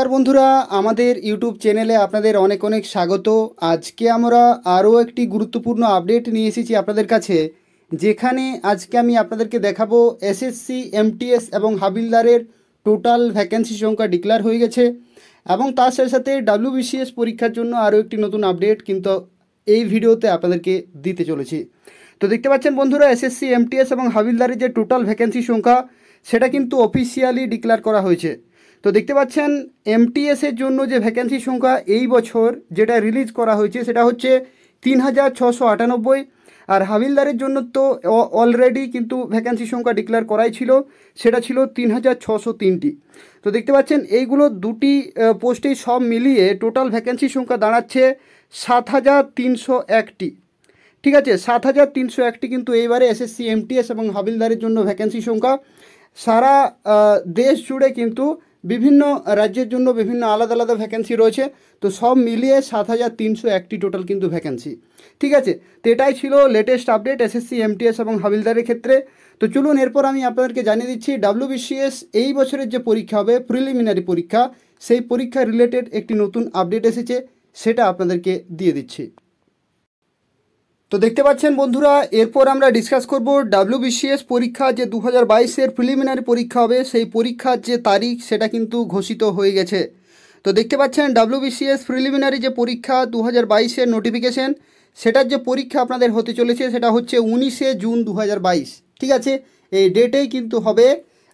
নমস্কার বন্ধুরা আমাদের ইউটিউব চ্যানেলে আপনাদের অনেক অনেক স্বাগত আজকে আমরা আরও একটি গুরুত্বপূর্ণ আপডেট নিয়ে এসেছি আপনাদের কাছে যেখানে আজকে আমি আপনাদেরকে দেখাবো এসএসসি এমটিএস এবং হাবিলদারের টোটাল ভ্যাকেন্সি সংখ্যা ডিক্লার হয়ে গেছে এবং তার সাথে সাথে ডাব্লিউবিসিএস পরীক্ষার জন্য আরও একটি নতুন আপডেট কিন্তু এই ভিডিওতে আপনাদেরকে দিতে চলেছি তো দেখতে পাচ্ছেন বন্ধুরা এসএসসি এমটিএস এবং হাবিলদারের যে টোটাল ভ্যাকেন্সি সংখ্যা সেটা কিন্তু অফিসিয়ালি ডিক্লার করা হয়েছে তো দেখতে পাচ্ছেন এমটিএসের জন্য যে ভ্যাকেন্সি সংখ্যা এই বছর যেটা রিলিজ করা হয়েছে সেটা হচ্ছে তিন হাজার ছশো আটানব্বই আর হাবিলদারের জন্য তো অলরেডি কিন্তু ভ্যাকেন্সি সংখ্যা ডিক্লেয়ার করাই ছিল সেটা ছিল তিন হাজার ছশো তিনটি তো দেখতে পাচ্ছেন এইগুলো দুটি পোস্টেই সব মিলিয়ে টোটাল ভ্যাকেন্সি সংখ্যা দাঁড়াচ্ছে সাত হাজার তিনশো একটি ঠিক আছে সাত হাজার তিনশো একটি কিন্তু এইবারে এসএসসি এমটিএস এবং হাবিলদারের জন্য ভ্যাকেন্সি সংখ্যা সারা দেশ জুড়ে কিন্তু বিভিন্ন রাজ্যের জন্য বিভিন্ন আলাদা আলাদা ভ্যাকেন্সি রয়েছে তো সব মিলিয়ে সাত হাজার তিনশো একটি টোটাল কিন্তু ভ্যাকেন্সি ঠিক আছে তো এটাই ছিল লেটেস্ট আপডেট এসএসসি এমটিএস এবং হাবিলদারের ক্ষেত্রে তো চলুন এরপর আমি আপনাদেরকে জানিয়ে দিচ্ছি ডাব্লিউবিসিএস এই বছরের যে পরীক্ষা হবে প্রিলিমিনারি পরীক্ষা সেই পরীক্ষা রিলেটেড একটি নতুন আপডেট এসেছে সেটা আপনাদেরকে দিয়ে দিচ্ছি তো দেখতে পাচ্ছেন বন্ধুরা এরপর আমরা ডিসকাস করব ডাব্লিউবিসিএস পরীক্ষা যে দু হাজার বাইশের প্রিলিমিনারি পরীক্ষা হবে সেই পরীক্ষার যে তারিখ সেটা কিন্তু ঘোষিত হয়ে গেছে তো দেখতে পাচ্ছেন ডাব্লিউবিসিএস প্রিলিমিনারি যে পরীক্ষা দু হাজার বাইশের নোটিফিকেশন সেটার যে পরীক্ষা আপনাদের হতে চলেছে সেটা হচ্ছে উনিশে জুন দু ঠিক আছে এই ডেটেই কিন্তু হবে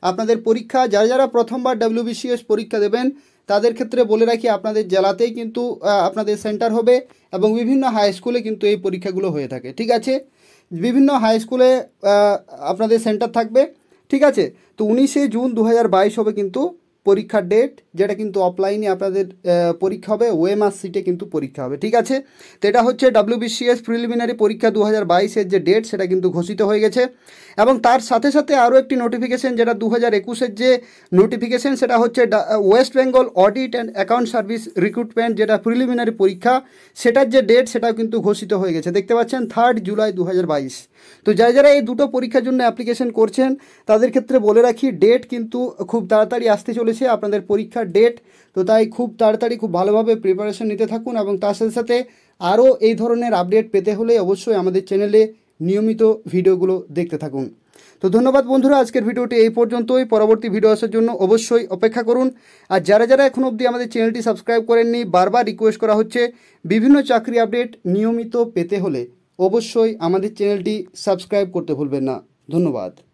আপনাদের পরীক্ষা যারা যারা প্রথমবার ডাব্লিউবিসিএস পরীক্ষা দেবেন তাদের ক্ষেত্রে বলে রাখি আপনাদের জেলাতেই কিন্তু আপনাদের সেন্টার হবে এবং বিভিন্ন হাই স্কুলে কিন্তু এই পরীক্ষাগুলো হয়ে থাকে ঠিক আছে বিভিন্ন হাই স্কুলে আপনাদের সেন্টার থাকবে ঠিক আছে তো উনিশে জুন দু হবে কিন্তু পরীক্ষার ডেট যেটা কিন্তু অফলাইনে আপনাদের পরীক্ষা হবে ওয়েমাস সিটে কিন্তু পরীক্ষা হবে ঠিক আছে তো এটা হচ্ছে ডাব্লিউবিসিএস প্রিলিমিনারি পরীক্ষা দু হাজার বাইশের যে ডেট সেটা কিন্তু ঘোষিত হয়ে গেছে এবং তার সাথে সাথে আরও একটি নোটিফিকেশন যেটা দু হাজার একুশের যে নোটিফিকেশন সেটা হচ্ছে West Bengal audit and account service recruitment যেটা প্রিলিমিনারি পরীক্ষা সেটার যে ডেট সেটাও কিন্তু ঘোষিত হয়ে গেছে দেখতে পাচ্ছেন থার্ড জুলাই দু তো যারা যারা এই দুটো পরীক্ষার জন্য অ্যাপ্লিকেশন করছেন তাদের ক্ষেত্রে বলে রাখি ডেট কিন্তু খুব তাড়াতাড়ি আসতে চলেছে রয়েছে আপনাদের পরীক্ষার ডেট তো তাই খুব তাড়াতাড়ি খুব ভালোভাবে প্রিপারেশন নিতে থাকুন এবং তার সাথে সাথে আরও এই ধরনের আপডেট পেতে হলে অবশ্যই আমাদের চ্যানেলে নিয়মিত ভিডিওগুলো দেখতে থাকুন তো ধন্যবাদ বন্ধুরা আজকের ভিডিওটি এই পর্যন্তই পরবর্তী ভিডিও আসার জন্য অবশ্যই অপেক্ষা করুন আর যারা যারা এখন অবধি আমাদের চ্যানেলটি সাবস্ক্রাইব করেননি বারবার রিকোয়েস্ট করা হচ্ছে বিভিন্ন চাকরি আপডেট নিয়মিত পেতে হলে অবশ্যই আমাদের চ্যানেলটি সাবস্ক্রাইব করতে ভুলবেন না ধন্যবাদ